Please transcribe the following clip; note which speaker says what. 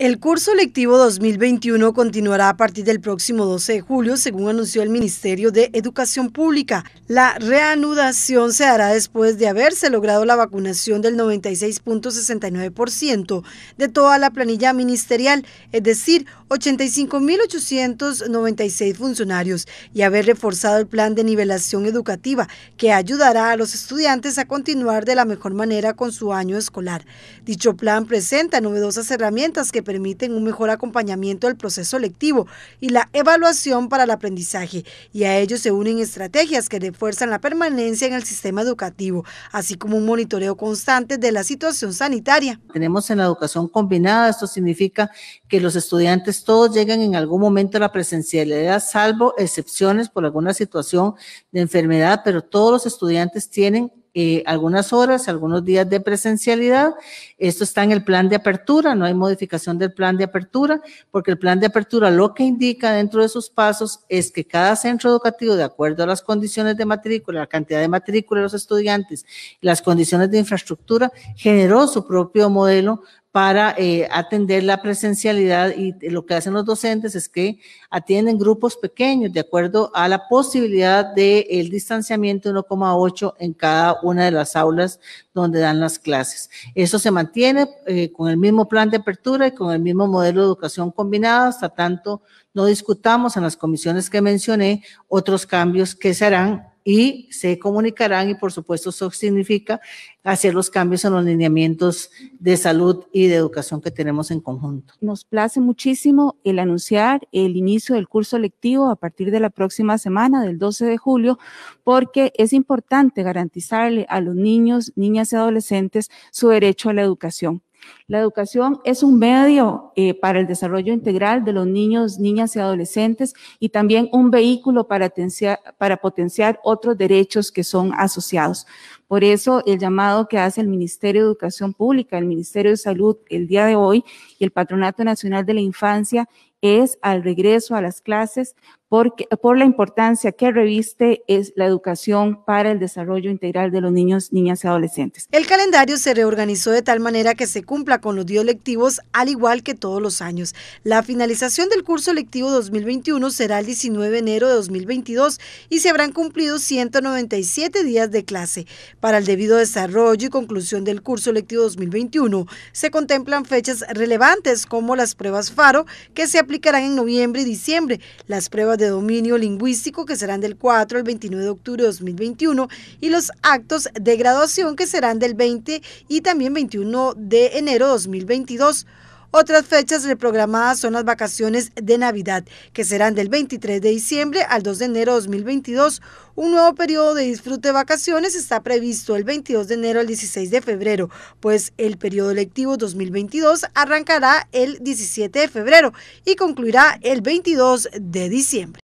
Speaker 1: El curso lectivo 2021 continuará a partir del próximo 12 de julio, según anunció el Ministerio de Educación Pública. La reanudación se hará después de haberse logrado la vacunación del 96.69% de toda la planilla ministerial, es decir, 85.896 funcionarios, y haber reforzado el plan de nivelación educativa, que ayudará a los estudiantes a continuar de la mejor manera con su año escolar. Dicho plan presenta novedosas herramientas que permiten un mejor acompañamiento del proceso lectivo y la evaluación para el aprendizaje, y a ello se unen estrategias que refuerzan la permanencia en el sistema educativo, así como un monitoreo constante de la situación sanitaria. Tenemos en la educación combinada, esto
Speaker 2: significa que los estudiantes todos llegan en algún momento a la presencialidad, salvo excepciones por alguna situación de enfermedad, pero todos los estudiantes tienen eh, algunas horas, algunos días de presencialidad. Esto está en el plan de apertura, no hay modificación del plan de apertura, porque el plan de apertura lo que indica dentro de sus pasos es que cada centro educativo, de acuerdo a las condiciones de matrícula, la cantidad de matrícula de los estudiantes, las condiciones de infraestructura, generó su propio modelo para eh, atender la presencialidad y lo que hacen los docentes es que atienden grupos pequeños de acuerdo a la posibilidad del distanciamiento 1,8 en cada una de las aulas donde dan las clases. Eso se mantiene eh, con el mismo plan de apertura y con el mismo modelo de educación combinada hasta tanto no discutamos en las comisiones que mencioné otros cambios que se harán y se comunicarán y por supuesto eso significa hacer los cambios en los lineamientos de salud y de educación que tenemos en
Speaker 3: conjunto. Nos place muchísimo el anunciar el inicio del curso lectivo a partir de la próxima semana, del 12 de julio, porque es importante garantizarle a los niños, niñas y adolescentes su derecho a la educación. La educación es un medio eh, para el desarrollo integral de los niños, niñas y adolescentes y también un vehículo para, para potenciar otros derechos que son asociados. Por eso el llamado que hace el Ministerio de Educación Pública, el Ministerio de Salud el día de hoy y el Patronato Nacional de la Infancia es al regreso a las clases porque, por la importancia que reviste es la educación para el desarrollo integral de los niños, niñas y adolescentes.
Speaker 1: El calendario se
Speaker 3: reorganizó de tal manera que se cumpla con los días lectivos al igual
Speaker 1: que todos los años. La finalización del curso lectivo 2021 será el 19 de enero de 2022 y se habrán cumplido 197 días de clase. Para el debido desarrollo y conclusión del curso lectivo 2021 se contemplan fechas relevantes como las pruebas FARO que se aplicarán en noviembre y diciembre. Las pruebas de dominio lingüístico que serán del 4 al 29 de octubre de 2021 y los actos de graduación que serán del 20 y también 21 de enero de 2022. Otras fechas reprogramadas son las vacaciones de Navidad, que serán del 23 de diciembre al 2 de enero de 2022. Un nuevo periodo de disfrute de vacaciones está previsto el 22 de enero al 16 de febrero, pues el periodo lectivo 2022 arrancará el 17 de febrero y concluirá el 22 de diciembre.